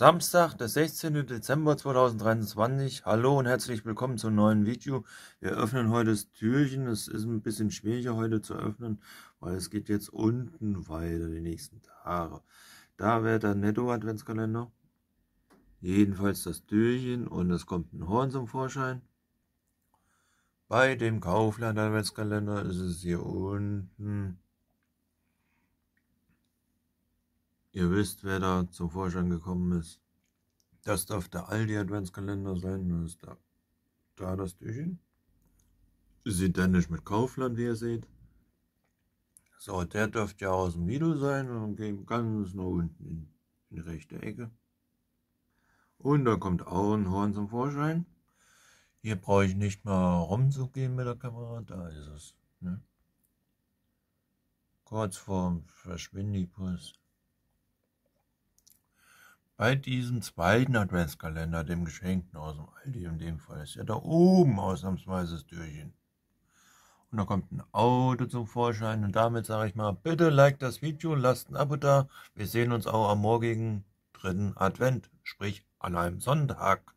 Samstag, der 16. Dezember 2023. Hallo und herzlich willkommen zum neuen Video. Wir öffnen heute das Türchen. Es ist ein bisschen schwieriger heute zu öffnen, weil es geht jetzt unten weiter die nächsten Tage. Da wäre der Netto-Adventskalender. Jedenfalls das Türchen und es kommt ein Horn zum Vorschein. Bei dem Kaufland-Adventskalender ist es hier unten Ihr wisst, wer da zum Vorschein gekommen ist. Das darf der Aldi-Adventskalender sein. Und ist da, da das Türchen. Sieht dann nicht mit Kaufland, wie ihr seht. So, der dürfte ja aus dem Video sein und gehen ganz nach unten in, in die rechte Ecke. Und da kommt auch ein Horn zum Vorschein. Hier brauche ich nicht mal rumzugehen mit der Kamera, da ist es. Ne? Kurz vorm Verschwindibus bei diesem zweiten Adventskalender, dem Geschenkten aus dem Aldi, in dem Fall ist ja da oben ausnahmsweise das Türchen. Und da kommt ein Auto zum Vorschein und damit sage ich mal, bitte like das Video, lasst ein Abo da. Wir sehen uns auch am morgigen dritten Advent, sprich an einem Sonntag.